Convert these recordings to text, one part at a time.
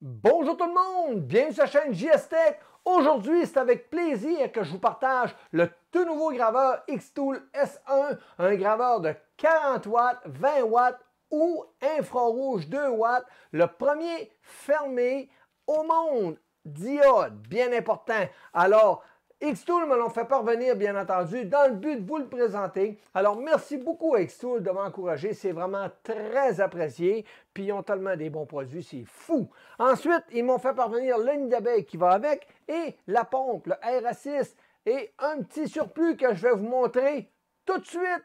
Bonjour tout le monde, bienvenue sur la chaîne JS Aujourd'hui, c'est avec plaisir que je vous partage le tout nouveau graveur Xtool S1, un graveur de 40 watts, 20 watts ou infrarouge 2 watts, le premier fermé au monde. Diode, bien important. Alors, Xtool me l'ont fait parvenir, bien entendu, dans le but de vous le présenter. Alors, merci beaucoup à Xtool de m'encourager. C'est vraiment très apprécié. Puis, ils ont tellement des bons produits, c'est fou. Ensuite, ils m'ont fait parvenir le d'abeille qui va avec et la pompe, le RA6 et un petit surplus que je vais vous montrer tout de suite.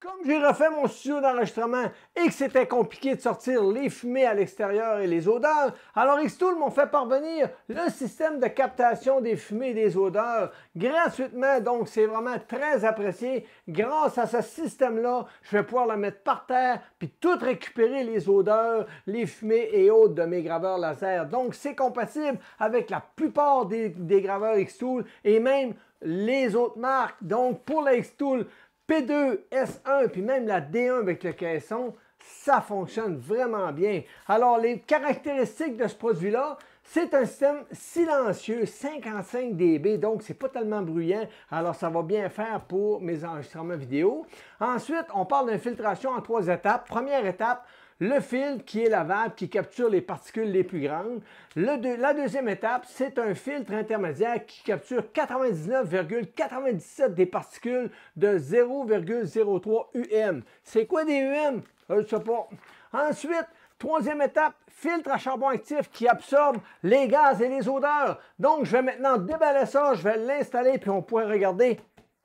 Comme j'ai refait mon studio d'enregistrement et que c'était compliqué de sortir les fumées à l'extérieur et les odeurs, alors Xtool m'ont fait parvenir le système de captation des fumées et des odeurs gratuitement, donc c'est vraiment très apprécié. Grâce à ce système-là, je vais pouvoir le mettre par terre puis tout récupérer les odeurs, les fumées et autres de mes graveurs laser. Donc c'est compatible avec la plupart des, graveurs Xtool et même les autres marques. Donc pour la Xtool, P2, S1, puis même la D1 avec le caisson, ça fonctionne vraiment bien. Alors, les caractéristiques de ce produit-là, c'est un système silencieux, 55 dB, donc c'est pas tellement bruyant, alors ça va bien faire pour mes enregistrements vidéo. Ensuite, on parle d'infiltration en trois étapes. Première étape, le filtre qui est lavable, qui capture les particules les plus grandes. la deuxième étape, c'est un filtre intermédiaire qui capture 99,97 des particules de 0,03 UM. C'est quoi des UM? Je ne sais pas. Ensuite, Troisième étape, filtre à charbon actif qui absorbe les gaz et les odeurs. Donc, je vais maintenant déballer ça, je vais l'installer, puis on pourrait regarder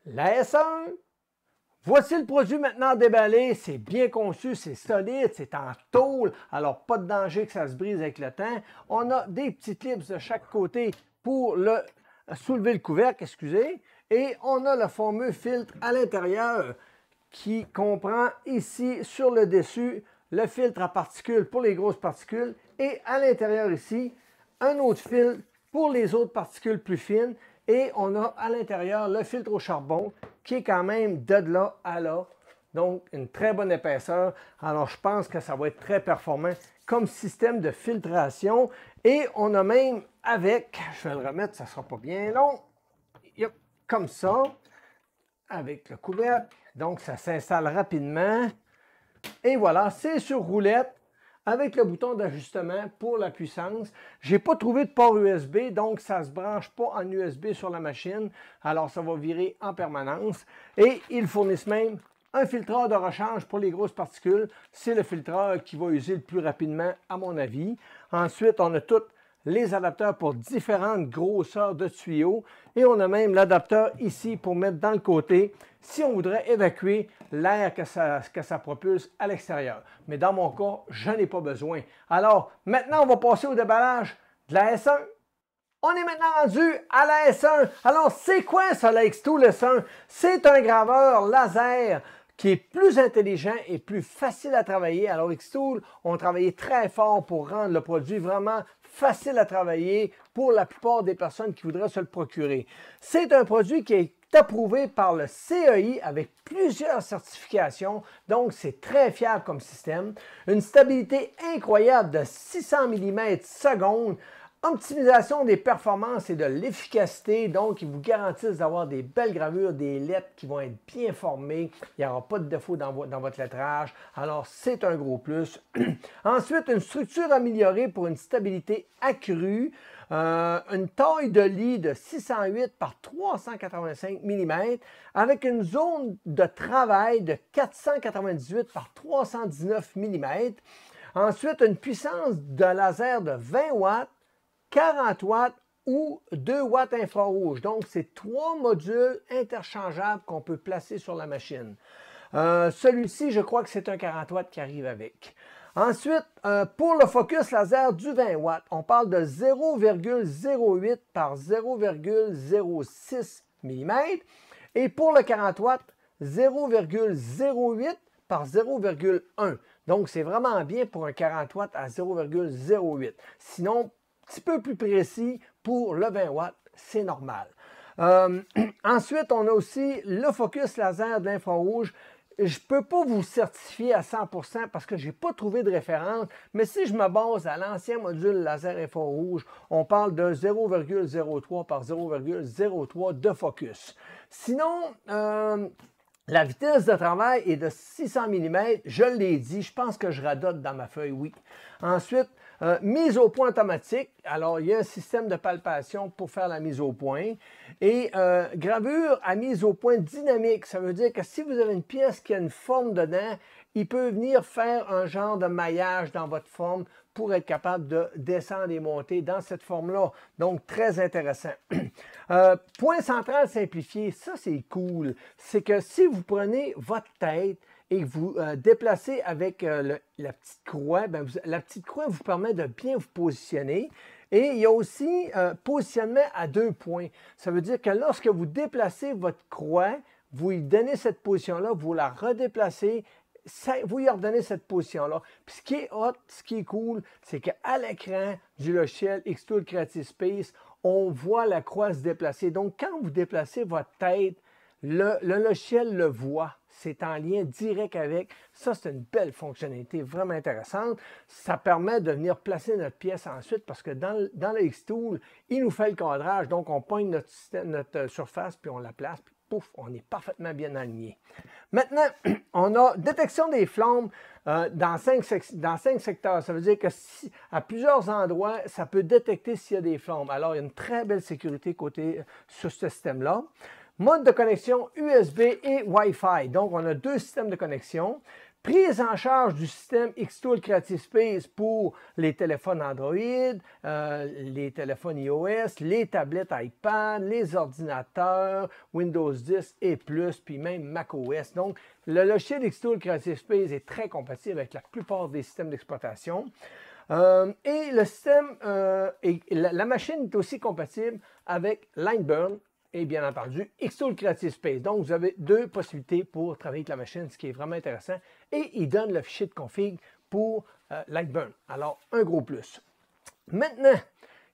la S1, Voici le produit maintenant déballé. C'est bien conçu, c'est solide, c'est en tôle. Alors, pas de danger que ça se brise avec le temps. On a des petits clips de chaque côté pour le euh, soulever le couvercle, excusez. Et on a le fameux filtre à l'intérieur qui comprend ici sur le dessus le filtre à particules pour les grosses particules et à l'intérieur ici, un autre filtre pour les autres particules plus fines. Et on a à l'intérieur le filtre au charbon qui est quand même de là à là. Donc, une très bonne épaisseur. Alors, je pense que ça va être très performant comme système de filtration. Et on a même avec, je vais le remettre, ça ne sera pas bien long, comme ça, avec le couvercle. Donc, ça s'installe rapidement. Et voilà, c'est sur roulette avec le bouton d'ajustement pour la puissance. Je n'ai pas trouvé de port USB, donc ça ne se branche pas en USB sur la machine. Alors ça va virer en permanence. Et ils fournissent même un filtreur de rechange pour les grosses particules. C'est le filtreur qui va user le plus rapidement, à mon avis. Ensuite, on a toutes les adapteurs pour différentes grosseurs de tuyaux et on a même l'adapteur ici pour mettre dans le côté si on voudrait évacuer l'air que ça, que ça propulse à l'extérieur. Mais dans mon cas, je n'ai pas besoin. Alors, maintenant, on va passer au déballage de la S1. On est maintenant rendu à la S1. Alors, c'est quoi ça, la x tool S1? C'est un graveur laser qui est plus intelligent et plus facile à travailler. Alors, Xtool on travaillé très fort pour rendre le produit vraiment facile à travailler pour la plupart des personnes qui voudraient se le procurer. C'est un produit qui est approuvé par le CEI avec plusieurs certifications, donc c'est très fiable comme système. Une stabilité incroyable de 600 mm secondes Optimisation des performances et de l'efficacité, donc ils vous garantissent d'avoir des belles gravures, des lettres qui vont être bien formées, il n'y aura pas de défaut dans, votre lettrage, alors c'est un gros plus. Ensuite, une structure améliorée pour une stabilité accrue, euh, une taille de lit de 608 par 385 mm avec une zone de travail de 498 par 319 mm. Ensuite, une puissance de laser de 20 watts 40 watts ou 2 watts infrarouge. Donc, c'est trois modules interchangeables qu'on peut placer sur la machine. Euh, celui-ci, je crois que c'est un 40 watts qui arrive avec. Ensuite, euh, pour le focus laser du 20 watts, on parle de 0,08 par 0,06 mm. Et pour le 40 watts, 0,08 par 0,1. Donc, c'est vraiment bien pour un 40 watts à 0,08. Sinon, petit peu plus précis pour le 20 watts, c'est normal. Euh, ensuite, on a aussi le focus laser de l'infrarouge. Je ne peux pas vous certifier à 100% parce que je n'ai pas trouvé de référence, mais si je me base à l'ancien module laser infrarouge, on parle de 0,03 par 0,03 de focus. Sinon, euh, la vitesse de travail est de 600 mm, je l'ai dit, je pense que je radote dans ma feuille, oui. Ensuite, euh, mise au point automatique. Alors, il y a un système de palpation pour faire la mise au point. Et euh, gravure à mise au point dynamique. Ça veut dire que si vous avez une pièce qui a une forme dedans, il peut venir faire un genre de maillage dans votre forme pour être capable de descendre et monter dans cette forme-là. Donc, très intéressant. Euh, point central simplifié, ça c'est cool. C'est que si vous prenez votre tête, et que vous euh, déplacez avec euh, la petite croix, ben, la petite croix vous permet de bien vous positionner. Et il y a aussi euh, positionnement à deux points. Ça veut dire que lorsque vous déplacez votre croix, vous lui donnez cette position-là, vous la redéplacez, vous lui redonnez cette position-là. ce qui est hot, ce qui est cool, c'est qu'à l'écran du logiciel Xtool Creative Space, on voit la croix se déplacer. Donc, quand vous déplacez votre tête, le logiciel le voit c'est en lien direct avec. Ça, c'est une belle fonctionnalité vraiment intéressante. Ça permet de venir placer notre pièce ensuite parce que dans, dans le X-Tool, il nous fait le cadrage. Donc, on pointe notre, notre euh, surface, puis on la place, puis pouf, on est parfaitement bien aligné. Maintenant, on a détection des flammes euh, dans, cinq secteurs. Ça veut dire que à plusieurs endroits, ça peut détecter s'il y a des flammes. Alors, il y a une très belle sécurité côté euh, sur ce système-là mode de connexion USB et Wi-Fi. Donc, on a deux systèmes de connexion. Prise en charge du système Xtool Creative Space pour les téléphones Android, euh, les téléphones iOS, les tablettes iPad, les ordinateurs, Windows 10 et plus, puis même macOS. Donc, le logiciel Xtool Creative Space est très compatible avec la plupart des systèmes d'exploitation. Euh, et le système, euh, la, la, machine est aussi compatible avec Lineburn et bien entendu Xtool Creative Space. Donc, vous avez deux possibilités pour travailler avec la machine, ce qui est vraiment intéressant. Et il donne le fichier de config pour euh, Lightburn. Alors, un gros plus. Maintenant,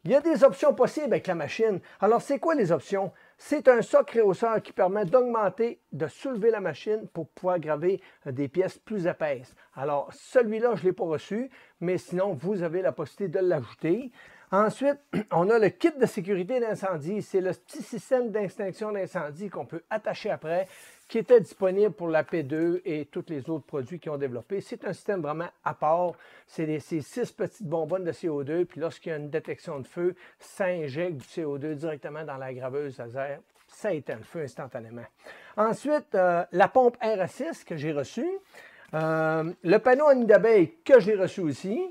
il y a des options possibles avec la machine. Alors, c'est quoi les options? C'est un socle rehausseur qui permet d'augmenter, de soulever la machine pour pouvoir graver euh, des pièces plus épaisses. Alors, celui-là, je ne l'ai pas reçu, mais sinon, vous avez la possibilité de l'ajouter. Ensuite, on a le kit de sécurité d'incendie. C'est le petit système d'extinction d'incendie qu'on peut attacher après, qui était disponible pour la P2 et tous les autres produits qu'ils ont développés. C'est un système vraiment à part. C'est six petites bonbonnes de CO2, puis lorsqu'il y a une détection de feu, ça injecte du CO2 directement dans la graveuse laser. Ça éteint le feu instantanément. Ensuite, euh, la pompe r 6 que j'ai reçue. Euh, le panneau nid d'abeille que j'ai reçu aussi.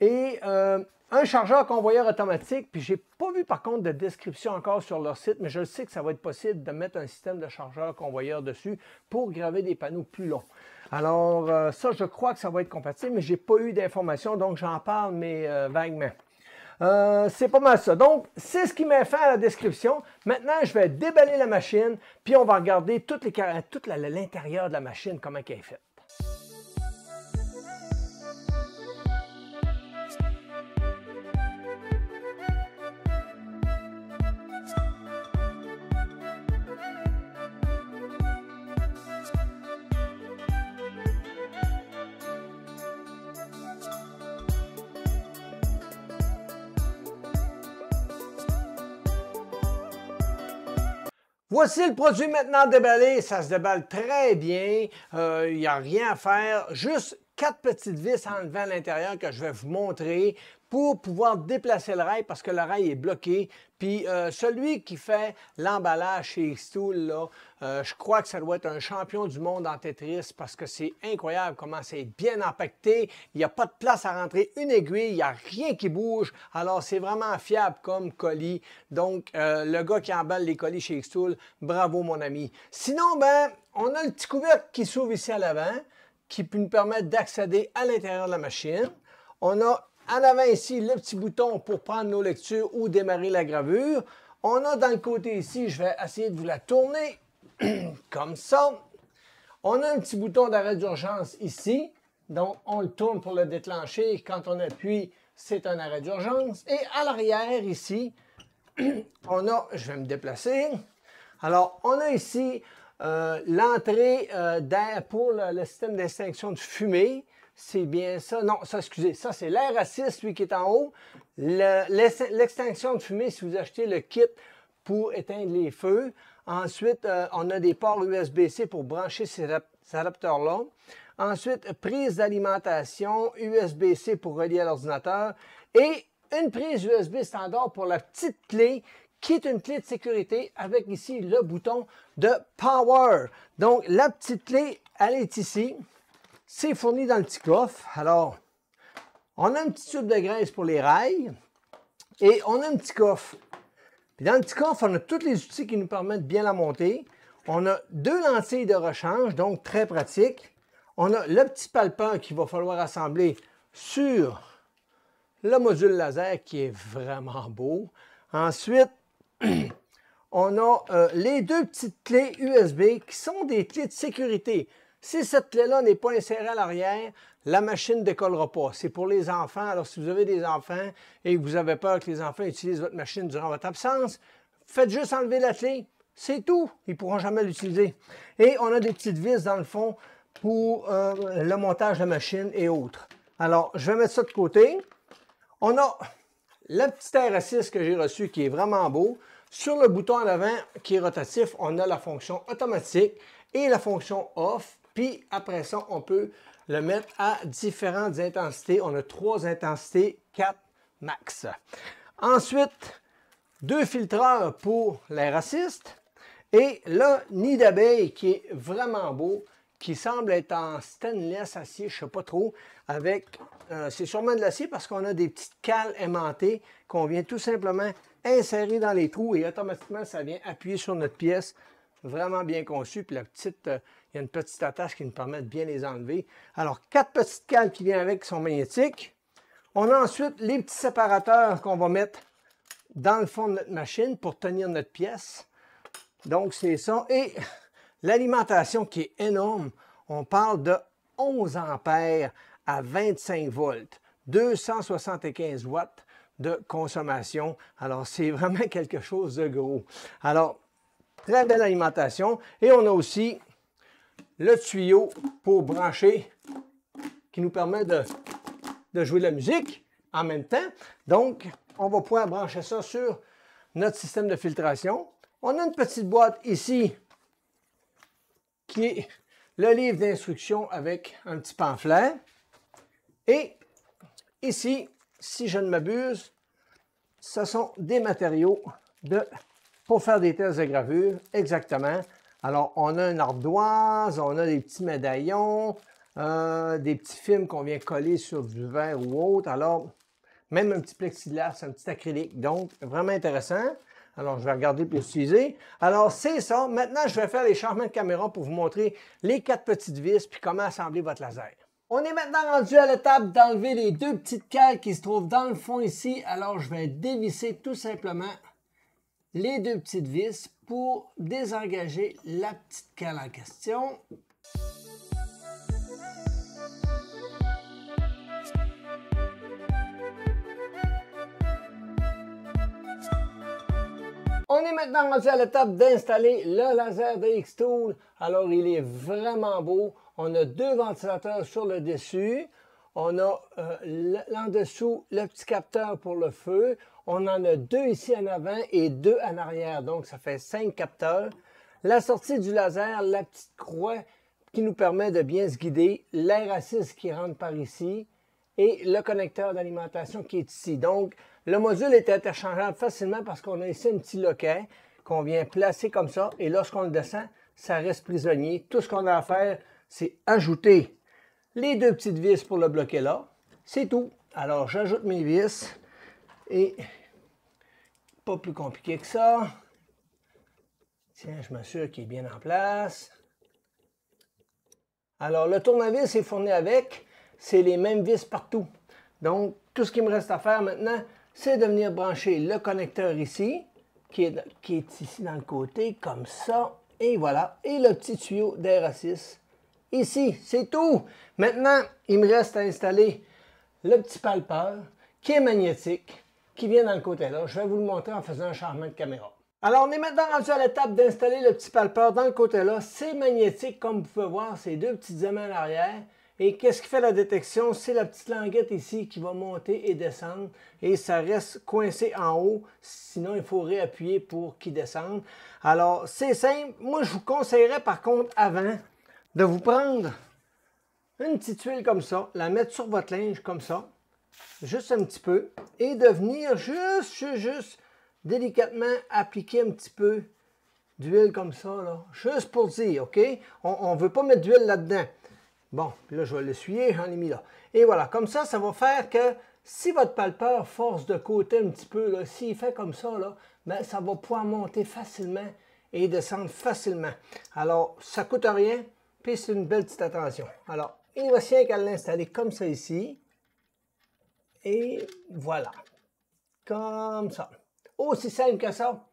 Et euh, un chargeur convoyeur automatique, puis j'ai pas vu par contre de description encore sur leur site, mais je sais que ça va être possible de mettre un système de chargeur convoyeur dessus pour graver des panneaux plus longs. Alors euh, ça, je crois que ça va être compatible, mais j'ai pas eu d'informations, donc j'en parle, mais euh, vaguement. Euh, c'est pas mal ça. Donc, c'est ce qui m'est fait à la description. Maintenant, je vais déballer la machine, puis on va regarder toute l'intérieur de la machine, comment elle est faite. Voici le produit maintenant déballé. Ça se déballe très bien. Il euh, n'y a rien à faire. Juste quatre petites vis enlevant à l'intérieur que je vais vous montrer pour pouvoir déplacer le rail parce que le rail est bloqué. Puis euh, celui qui fait l'emballage chez x là, euh, je crois que ça doit être un champion du monde en Tetris parce que c'est incroyable comment c'est bien impacté Il n'y a pas de place à rentrer une aiguille, il n'y a rien qui bouge. Alors c'est vraiment fiable comme colis. Donc euh, le gars qui emballe les colis chez XTool bravo mon ami. Sinon, ben, on a le petit couvercle qui s'ouvre ici à l'avant qui peut nous permettre d'accéder à l'intérieur de la machine. On a en avant ici le petit bouton pour prendre nos lectures ou démarrer la gravure. On a dans le côté ici, je vais essayer de vous la tourner comme ça. On a un petit bouton d'arrêt d'urgence ici. Donc, on le tourne pour le déclencher. Quand on appuie, c'est un arrêt d'urgence. Et à l'arrière, ici, on a, je vais me déplacer. Alors, on a ici euh, l'entrée euh, d'air pour le, système d'extinction de fumée, c'est bien ça. Non, ça, excusez, ça, c'est l'air à 6, lui, qui est en haut. L'extinction de fumée, si vous achetez le kit pour éteindre les feux. Ensuite, euh, on a des ports USB-C pour brancher ces, ces adapteurs-là. Ensuite, prise d'alimentation, USB-C pour relier à l'ordinateur. Et une prise USB standard pour la petite clé qui est une clé de sécurité avec ici le bouton de Power. Donc, la petite clé, elle est ici. C'est fourni dans le petit coffre. Alors, on a un petit tube de graisse pour les rails et on a un petit coffre. Puis dans le petit coffre, on a tous les outils qui nous permettent bien la monter. On a deux lentilles de rechange, donc très pratique. On a le petit palpant qu'il va falloir assembler sur le module laser qui est vraiment beau. Ensuite, on a euh, les deux petites clés USB qui sont des clés de sécurité. Si cette clé-là n'est pas insérée à l'arrière, la machine ne décollera pas. C'est pour les enfants. Alors, si vous avez des enfants et que vous avez peur que les enfants utilisent votre machine durant votre absence, faites juste enlever la clé. C'est tout. Ils ne pourront jamais l'utiliser. Et on a des petites vis dans le fond pour euh, le montage de la machine et autres. Alors, je vais mettre ça de côté. On a la petite r que j'ai reçu, qui est vraiment beau. Sur le bouton en avant qui est rotatif, on a la fonction automatique et la fonction off. Puis après ça, on peut le mettre à différentes intensités. On a trois intensités, quatre max. Ensuite, deux filtreurs pour l'air assist et le nid d'abeille qui est vraiment beau, qui semble être en stainless acier, je ne sais pas trop avec, euh, c'est sûrement de l'acier parce qu'on a des petites cales aimantées qu'on vient tout simplement insérer dans les trous et automatiquement ça vient appuyer sur notre pièce. Vraiment bien conçu. Puis la petite, euh, il y a une petite attache qui nous permet de bien les enlever. Alors, quatre petites cales qui viennent avec qui sont magnétiques. On a ensuite les petits séparateurs qu'on va mettre dans le fond de notre machine pour tenir notre pièce. Donc, c'est ça. Et l'alimentation qui est énorme, on parle de 11 ampères à 25 volts, 275 watts de consommation. Alors, c'est vraiment quelque chose de gros. Alors, très belle alimentation. Et on a aussi le tuyau pour brancher qui nous permet de, de jouer de la musique en même temps. Donc, on va pouvoir brancher ça sur notre système de filtration. On a une petite boîte ici qui est le livre d'instruction avec un petit pamphlet. Et ici, si je ne m'abuse, ce sont des matériaux pour faire des tests de gravure, exactement. Alors, on a une ardoise, on a des petits médaillons, euh, des petits films qu'on vient coller sur du verre ou autre. Alors, même un petit plexiglas, un petit acrylique. Donc, vraiment intéressant. Alors, je vais regarder pour utiliser. Alors, c'est ça. Maintenant, je vais faire les changements de caméra pour vous montrer les quatre petites vis puis comment assembler votre laser. On est maintenant rendu à l'étape d'enlever les deux petites cales qui se trouvent dans le fond ici. Alors, je vais dévisser tout simplement les deux petites vis pour désengager la petite cale en question. On est maintenant rendu à l'étape d'installer le laser DX Tool. Alors, il est vraiment beau. On a deux ventilateurs sur le dessus. On a euh, en dessous le petit capteur pour le feu. On en a deux ici en avant et deux en arrière. Donc, ça fait cinq capteurs. La sortie du laser, la petite croix qui nous permet de bien se guider. L'air assise qui rentre par ici et le connecteur d'alimentation qui est ici. Donc, le module est interchangeable facilement parce qu'on a ici un petit loquet qu'on vient placer comme ça et lorsqu'on le descend, ça reste prisonnier. Tout ce qu'on a à faire, c'est ajouter les deux petites vis pour le bloquer là. C'est tout. Alors, j'ajoute mes vis et pas plus compliqué que ça. Tiens, je m'assure qu'il est bien en place. Alors, le tournevis est fourni avec. C'est les mêmes vis partout. Donc, tout ce qui me reste à faire maintenant, c'est de venir brancher le connecteur ici, qui est, ici dans le côté, comme ça. Et voilà. Et le petit tuyau d'air 6 ici, c'est tout. Maintenant, il me reste à installer le petit palpeur qui est magnétique, qui vient dans le côté là. Je vais vous le montrer en faisant un changement de caméra. Alors, on est maintenant rendu à l'étape d'installer le petit palpeur dans le côté là. C'est magnétique, comme vous pouvez voir, c'est deux petits aimants à l'arrière. Et qu'est-ce qui fait la détection? C'est la petite languette ici qui va monter et descendre. Et ça reste coincé en haut. Sinon, il faut réappuyer pour qu'il descende. Alors, c'est simple. Moi, je vous conseillerais par contre avant de vous prendre une petite huile comme ça, la mettre sur votre linge comme ça, juste un petit peu, et de venir juste, juste, juste délicatement appliquer un petit peu d'huile comme ça, là, juste pour dire, OK? On ne veut pas mettre d'huile là-dedans. Bon, là, je vais l'essuyer, j'en ai mis là. Et voilà, comme ça, ça va faire que si votre palpeur force de côté un petit peu, s'il fait comme ça, là, ben, ça va pouvoir monter facilement et descendre facilement. Alors, ça ne coûte rien, puis c'est une belle petite attention. Alors, il va s'y rien qu'à l'installer comme ça ici. Et voilà. Comme ça. Aussi simple que ça.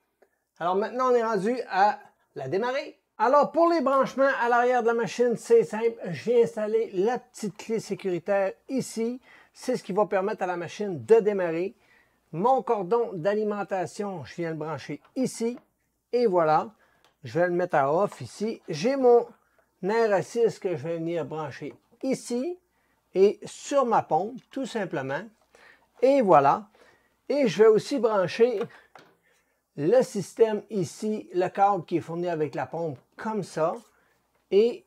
Alors maintenant, on est rendu à la démarrer. Alors, pour les branchements à l'arrière de la machine, c'est simple. J'ai installé la petite clé sécuritaire ici. C'est ce qui va permettre à la machine de démarrer. Mon cordon d'alimentation, je viens le brancher ici. Et voilà, je vais le mettre à off ici. J'ai mon nerf à 6 que je vais venir brancher ici et sur ma pompe, tout simplement. Et voilà. Et je vais aussi brancher le système ici, le câble qui est fourni avec la pompe comme ça. Et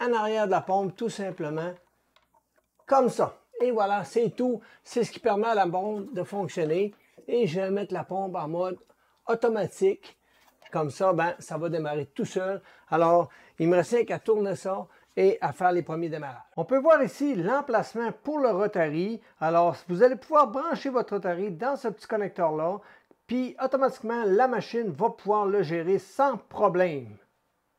en arrière de la pompe, tout simplement comme ça. Et voilà, c'est tout. C'est ce qui permet à la pompe de fonctionner. Et je vais mettre la pompe en mode automatique. Comme ça, ben, ça va démarrer tout seul. Alors, il me reste qu'à tourner ça et à faire les premiers démarrages. On peut voir ici l'emplacement pour le Rotary. Alors, vous allez pouvoir brancher votre Rotary dans ce petit connecteur-là, puis automatiquement, la machine va pouvoir le gérer sans problème.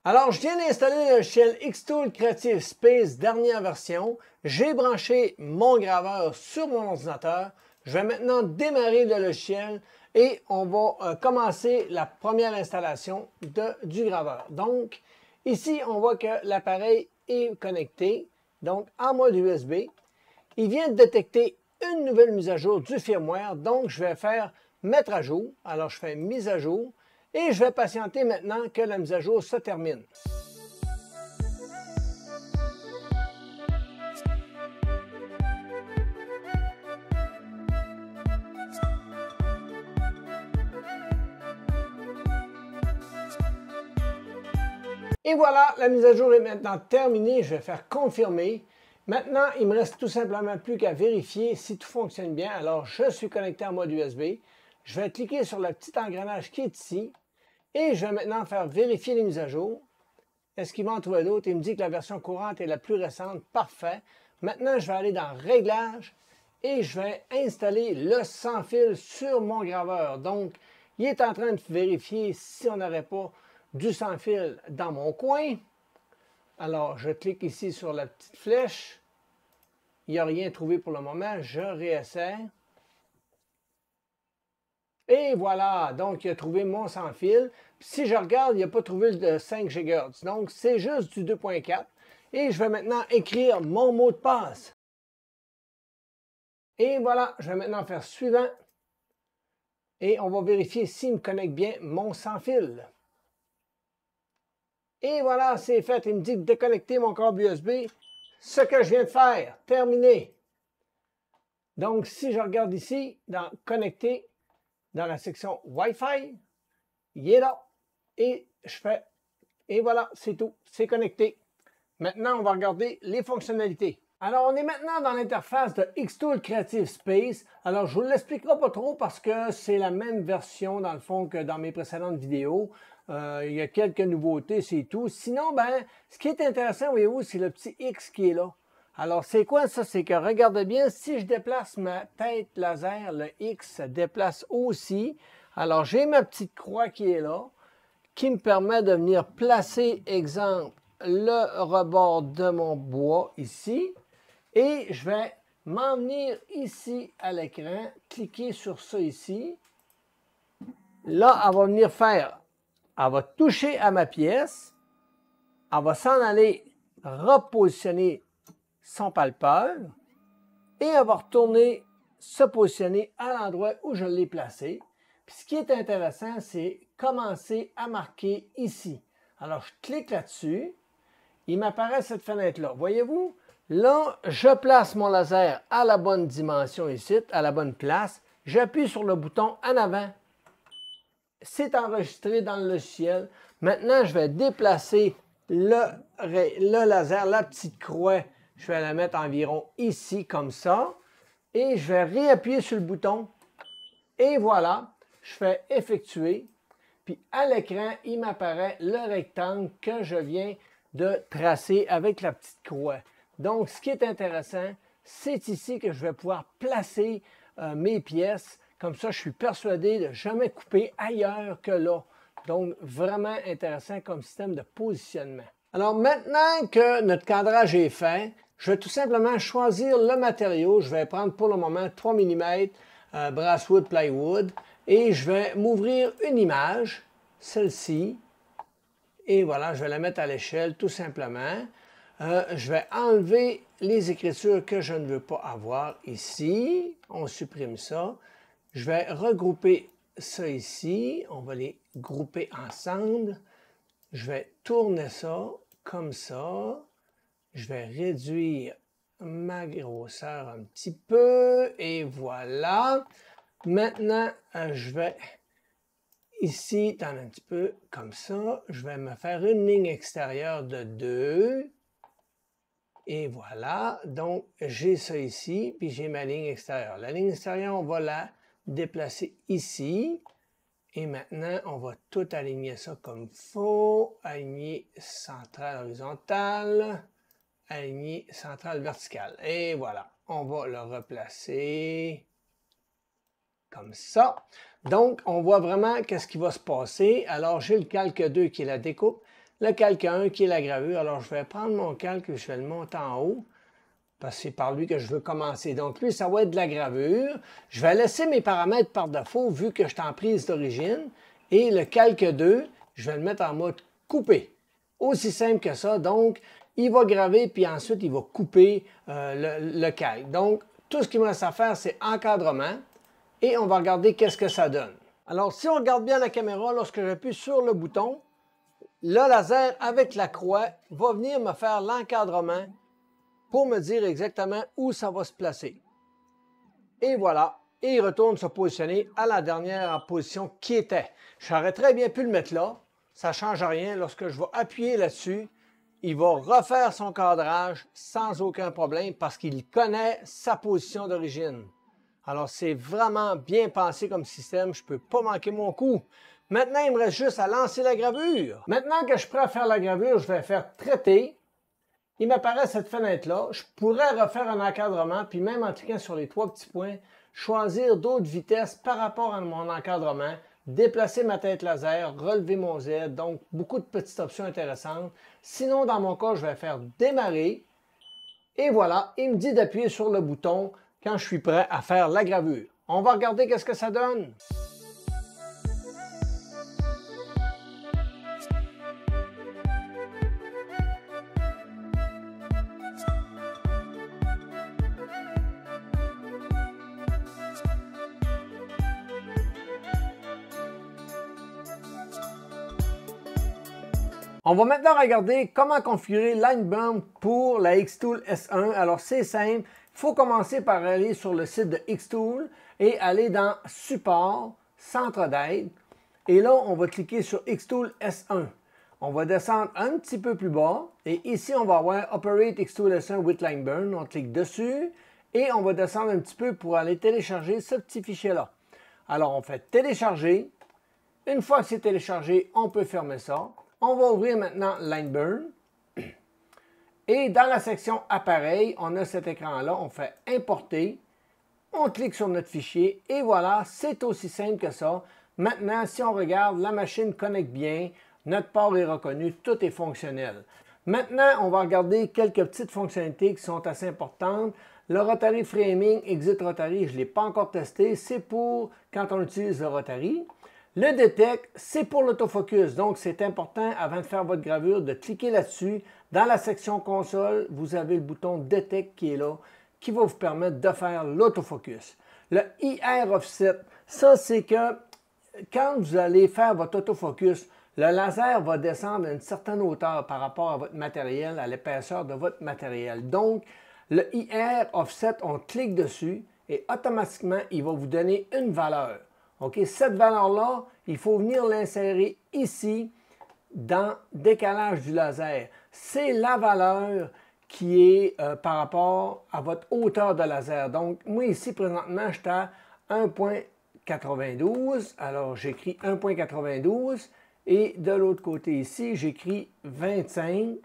Alors, je viens d'installer le logiciel Xtool Creative Space dernière version. J'ai branché mon graveur sur mon ordinateur. Je vais maintenant démarrer le logiciel et on va euh, commencer la première installation du graveur. Donc, Ici, on voit que l'appareil est connecté, donc en mode USB. Il vient de détecter une nouvelle mise à jour du firmware, donc je vais faire mettre à jour. Alors je fais mise à jour et je vais patienter maintenant que la mise à jour se termine. Et voilà, la mise à jour est maintenant terminée. Je vais faire confirmer. Maintenant, il me reste tout simplement plus qu'à vérifier si tout fonctionne bien. Alors, je suis connecté en mode USB. Je vais cliquer sur le petit engrenage qui est ici. Et je vais maintenant faire vérifier les mises à jour. Est-ce qu'il m'en trouve d'autres? Il me dit que la version courante est la plus récente. Parfait. Maintenant, je vais aller dans Réglages et je vais installer le sans fil sur mon graveur. Donc, il est en train de vérifier si on n'aurait pas du sans-fil dans mon coin. Alors, je clique ici sur la petite flèche. Il n'y a rien trouvé pour le moment. Je réessaie. Et voilà, donc il a trouvé mon sans-fil. Si je regarde, il n'a pas trouvé le 5 GHz. Donc, c'est juste du 2.4. Et je vais maintenant écrire mon mot de passe. Et voilà, je vais maintenant faire suivant. Et on va vérifier s'il me connecte bien mon sans-fil. Et voilà, c'est fait. Il me dit de déconnecter mon câble USB. Ce que je viens de faire, terminé. Donc, si je regarde ici, dans Connecter, dans la section Wi-Fi, il est là. Et je fais, et voilà, c'est tout, c'est connecté. Maintenant, on va regarder les fonctionnalités. Alors, on est maintenant dans l'interface de Xtool Creative Space. Alors, je ne vous l'expliquerai pas trop parce que c'est la même version, dans le fond, que dans mes précédentes vidéos. Euh, il y a quelques nouveautés, c'est tout. Sinon, ben, ce qui est intéressant, voyez-vous, c'est le petit X qui est là. Alors, c'est quoi ça? C'est que, regardez bien, si je déplace ma tête laser, le X se déplace aussi. Alors, j'ai ma petite croix qui est là, qui me permet de venir placer, exemple, le rebord de mon bois ici. Et je vais m'en venir ici à l'écran, cliquer sur ça ici. Là, elle va venir faire elle va toucher à ma pièce. Elle va s'en aller repositionner son palpeur. Et elle va retourner se positionner à l'endroit où je l'ai placé. Puis ce qui est intéressant, c'est commencer à marquer ici. Alors, je clique là-dessus. Il m'apparaît cette fenêtre-là. Voyez-vous, là, je place mon laser à la bonne dimension ici, à la bonne place. J'appuie sur le bouton en avant c'est enregistré dans le logiciel. Maintenant, je vais déplacer le, laser, la petite croix. Je vais la mettre environ ici, comme ça. Et je vais réappuyer sur le bouton. Et voilà, je fais effectuer. Puis à l'écran, il m'apparaît le rectangle que je viens de tracer avec la petite croix. Donc, ce qui est intéressant, c'est ici que je vais pouvoir placer euh, mes pièces comme ça, je suis persuadé de jamais couper ailleurs que là. Donc, vraiment intéressant comme système de positionnement. Alors, maintenant que notre cadrage est fait, je vais tout simplement choisir le matériau. Je vais prendre pour le moment 3 mm euh, Brasswood Plywood et je vais m'ouvrir une image, celle-ci. Et voilà, je vais la mettre à l'échelle tout simplement. Euh, je vais enlever les écritures que je ne veux pas avoir ici. On supprime ça. Je vais regrouper ça ici. On va les grouper ensemble. Je vais tourner ça comme ça. Je vais réduire ma grosseur un petit peu. Et voilà. Maintenant, euh, je vais ici, dans un petit peu comme ça, je vais me faire une ligne extérieure de deux. Et voilà, donc j'ai ça ici, puis j'ai ma ligne extérieure. La ligne extérieure, on va la déplacer ici. Et maintenant, on va tout aligner ça comme faut. Aligner centrale horizontale, aligner centrale verticale. Et voilà, on va le replacer comme ça. Donc, on voit vraiment qu'est-ce qui va se passer. Alors, j'ai le calque 2 qui est la découpe, le calque 1 qui est la gravure. Alors, je vais prendre mon calque, je vais le monter en haut parce c'est par lui que je veux commencer. Donc lui, ça va être de la gravure. Je vais laisser mes paramètres par défaut vu que je suis en prise d'origine. Et le calque 2, je vais le mettre en mode coupé. Aussi simple que ça. Donc, il va graver, puis ensuite, il va couper euh, le, le calque. Donc, tout ce qu'il me reste à faire, c'est encadrement. Et on va regarder qu'est-ce que ça donne. Alors, si on regarde bien la caméra, lorsque j'appuie sur le bouton, le laser avec la croix va venir me faire l'encadrement pour me dire exactement où ça va se placer. Et voilà, il retourne se positionner à la dernière position qui était. J'aurais très bien pu le mettre là, ça ne change rien. Lorsque je vais appuyer là-dessus, il va refaire son cadrage sans aucun problème parce qu'il connaît sa position d'origine. Alors c'est vraiment bien pensé comme système, je ne peux pas manquer mon coup. Maintenant, il me reste juste à lancer la gravure. Maintenant que je suis prêt à faire la gravure, je vais faire traiter il m'apparaît cette fenêtre-là. Je pourrais refaire un encadrement, puis même en cliquant sur les trois petits points, choisir d'autres vitesses par rapport à mon encadrement, déplacer ma tête laser, relever mon Z, donc beaucoup de petites options intéressantes. Sinon, dans mon cas, je vais faire démarrer. Et voilà, il me dit d'appuyer sur le bouton quand je suis prêt à faire la gravure. On va regarder qu'est-ce que ça donne. On va maintenant regarder comment configurer Lineburn pour la Xtool S1. Alors c'est simple, il faut commencer par aller sur le site de Xtool et aller dans Support, Centre d'aide. Et là, on va cliquer sur Xtool S1. On va descendre un petit peu plus bas et ici, on va avoir Operate Xtool S1 with Lineburn. On clique dessus et on va descendre un petit peu pour aller télécharger ce petit fichier-là. Alors, on fait télécharger. Une fois que c'est téléchargé, on peut fermer ça. On va ouvrir maintenant Lineburn. Et dans la section Appareil, on a cet écran-là. On fait Importer. On clique sur notre fichier. Et voilà, c'est aussi simple que ça. Maintenant, si on regarde, la machine connecte bien. Notre port est reconnu. Tout est fonctionnel. Maintenant, on va regarder quelques petites fonctionnalités qui sont assez importantes. Le Rotary Framing, Exit Rotary, je ne l'ai pas encore testé. C'est pour quand on utilise le Rotary. Le Detect, c'est pour l'autofocus, donc c'est important avant de faire votre gravure de cliquer là-dessus. Dans la section console, vous avez le bouton Detect qui est là, qui va vous permettre de faire l'autofocus. Le IR Offset, ça c'est que quand vous allez faire votre autofocus, le laser va descendre à une certaine hauteur par rapport à votre matériel, à l'épaisseur de votre matériel. Donc, le IR Offset, on clique dessus et automatiquement, il va vous donner une valeur. OK? Cette valeur-là, il faut venir l'insérer ici dans décalage du laser. C'est la valeur qui est euh, par rapport à votre hauteur de laser. Donc, moi ici, présentement, je suis à 1.92. Alors, j'écris 1.92. Et de l'autre côté ici, j'écris 25.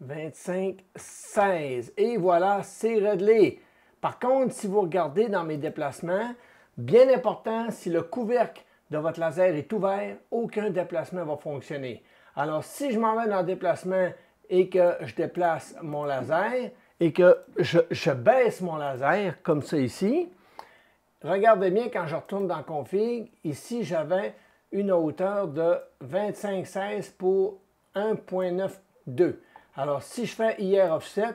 25, 16. Et voilà, c'est réglé. Par contre, si vous regardez dans mes déplacements, Bien important, si le couvercle de votre laser est ouvert, aucun déplacement va fonctionner. Alors, si je m'en vais dans déplacement et que je déplace mon laser et que je, je baisse mon laser comme ça ici, regardez bien quand je retourne dans Config, ici j'avais une hauteur de 25,16 pour 1.92. Alors, si je fais IR offset,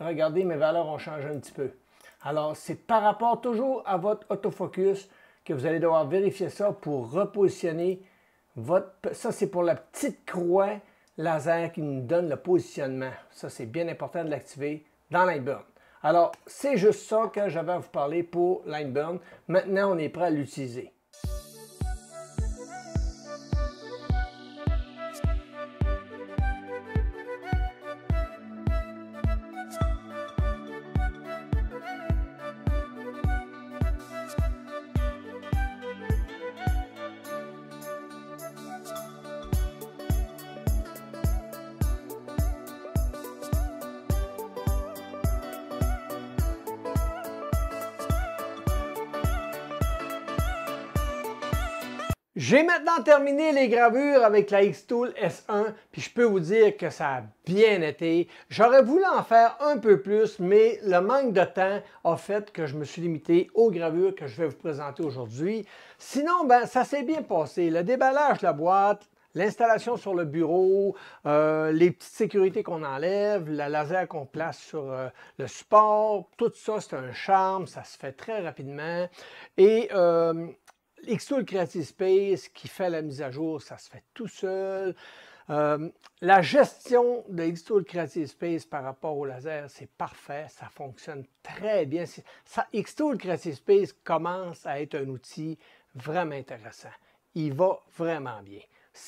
regardez, mes valeurs ont changé un petit peu. Alors, c'est par rapport toujours à votre autofocus que vous allez devoir vérifier ça pour repositionner votre... Ça, c'est pour la petite croix laser qui nous donne le positionnement. Ça, c'est bien important de l'activer dans Lightburn. Alors, c'est juste ça que j'avais à vous parler pour Lightburn. Maintenant, on est prêt à l'utiliser. J'ai maintenant terminé les gravures avec la X-Tool S1, puis je peux vous dire que ça a bien été. J'aurais voulu en faire un peu plus, mais le manque de temps a fait que je me suis limité aux gravures que je vais vous présenter aujourd'hui. Sinon, ben, ça s'est bien passé. Le déballage de la boîte, l'installation sur le bureau, euh, les petites sécurités qu'on enlève, le laser qu'on place sur euh, le support, tout ça, c'est un charme, ça se fait très rapidement. Et euh, Xtool Creative Space qui fait la mise à jour, ça se fait tout seul. Euh, la gestion de Xtool Creative Space par rapport au laser, c'est parfait, ça fonctionne très bien. Xtool Creative Space commence à être un outil vraiment intéressant. Il va vraiment bien.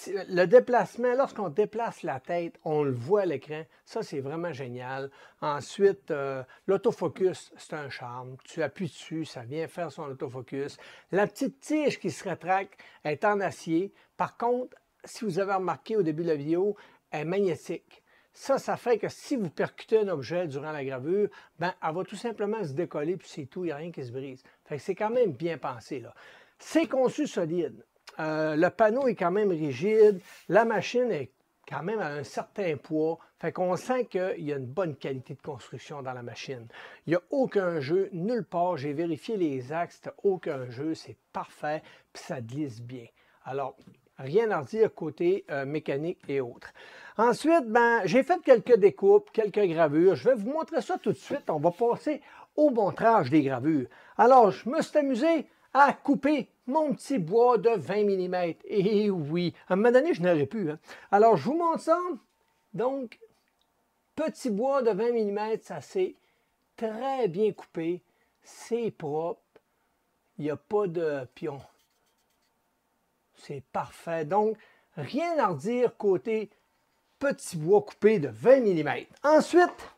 Euh, le déplacement, lorsqu'on déplace la tête, on le voit à l'écran. Ça, c'est vraiment génial. Ensuite, euh, l'autofocus, c'est un charme. Tu appuies dessus, ça vient faire son autofocus. La petite tige qui se rétracte est en acier. Par contre, si vous avez remarqué au début de la vidéo, elle est magnétique. Ça, ça fait que si vous percutez un objet durant la gravure, ben, elle va tout simplement se décoller, puis c'est tout, il n'y a rien qui se brise. Fait c'est quand même bien pensé, là. C'est conçu solide. Euh, le panneau est quand même rigide. La machine est quand même à un certain poids. Fait qu'on sent qu'il y a une bonne qualité de construction dans la machine. Il n'y a aucun jeu, nulle part. J'ai vérifié les axes, aucun jeu. C'est parfait, puis ça glisse bien. Alors, rien à dire côté euh, mécanique et autres. Ensuite, ben, j'ai fait quelques découpes, quelques gravures. Je vais vous montrer ça tout de suite. On va passer au montrage des gravures. Alors, je me suis amusé à couper mon petit bois de 20 mm. Et oui, à un moment donné, je n'aurais pu. Hein. Alors, je vous montre ça. Donc, petit bois de 20 mm, ça s'est très bien coupé. C'est propre. Il n'y a pas de pion. C'est parfait. Donc, rien à redire côté petit bois coupé de 20 mm. Ensuite,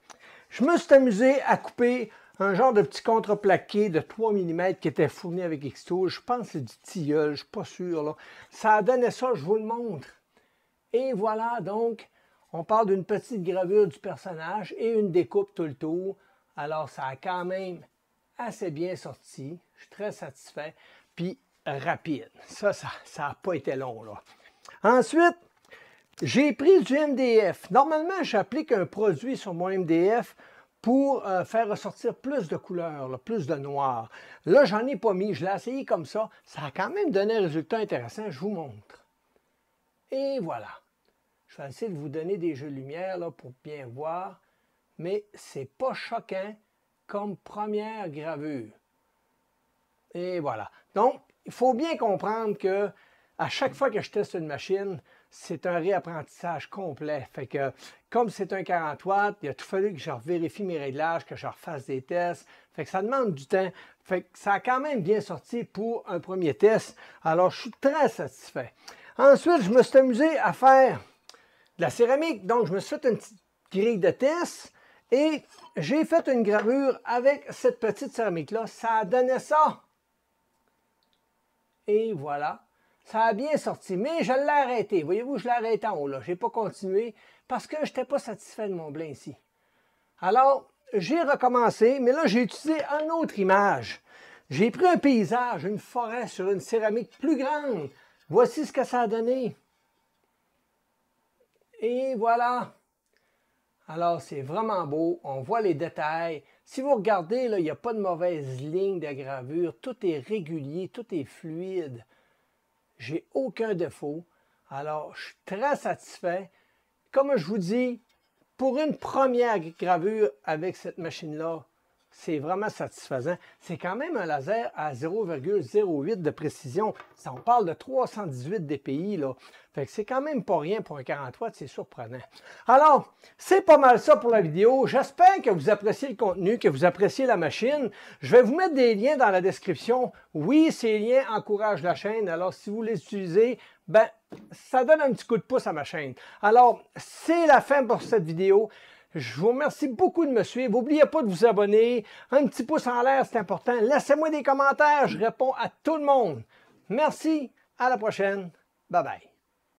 je me suis amusé à couper un genre de petit contreplaqué de 3 mm qui était fourni avec x Je pense que c'est du tilleul, je ne suis pas sûr. Là. Ça donnait ça, je vous le montre. Et voilà, donc, on parle d'une petite gravure du personnage et une découpe tout le tour. Alors, ça a quand même assez bien sorti. Je suis très satisfait. Puis, rapide. Ça, ça n'a pas été long. Là. Ensuite, j'ai pris du MDF. Normalement, j'applique un produit sur mon MDF pour euh, faire ressortir plus de couleurs, plus de noir. Là, j'en ai pas mis, je l'ai essayé comme ça. Ça a quand même donné un résultat intéressant, je vous montre. Et voilà. Je vais essayer de vous donner des jeux de lumière là, pour bien voir, mais c'est pas choquant comme première gravure. Et voilà. Donc, il faut bien comprendre que à chaque fois que je teste une machine, c'est un réapprentissage complet. Fait que comme c'est un 40 watts, il a tout fallu que je vérifie mes réglages, que je refasse des tests. Fait que ça demande du temps. Fait que ça a quand même bien sorti pour un premier test. Alors, je suis très satisfait. Ensuite, je me suis amusé à faire de la céramique. Donc, je me suis fait une petite grille de test et j'ai fait une gravure avec cette petite céramique-là. Ça a donné ça. Et voilà, ça a bien sorti, mais je l'ai arrêté. Voyez-vous, je l'ai arrêté en haut, Je n'ai pas continué parce que je n'étais pas satisfait de mon blin ici. Alors, j'ai recommencé, mais là, j'ai utilisé une autre image. J'ai pris un paysage, une forêt sur une céramique plus grande. Voici ce que ça a donné. Et voilà. Alors, c'est vraiment beau. On voit les détails. Si vous regardez, là, il n'y a pas de mauvaise ligne de gravure. Tout est régulier, tout est fluide. J'ai aucun défaut. Alors, je suis très satisfait. Comme je vous dis, pour une première gravure avec cette machine-là, c'est vraiment satisfaisant. C'est quand même un laser à 0,08 de précision. Ça, on parle de 318 dpi, là. Fait que c'est quand même pas rien pour un 40 c'est surprenant. Alors, c'est pas mal ça pour la vidéo. J'espère que vous appréciez le contenu, que vous appréciez la machine. Je vais vous mettre des liens dans la description. Oui, ces liens encouragent la chaîne. Alors, si vous les utilisez, ben, ça donne un petit coup de pouce à ma chaîne. Alors, c'est la fin pour cette vidéo. Je vous remercie beaucoup de me suivre. N'oubliez pas de vous abonner. Un petit pouce en l'air, c'est important. Laissez-moi des commentaires. Je réponds à tout le monde. Merci. À la prochaine. Bye bye.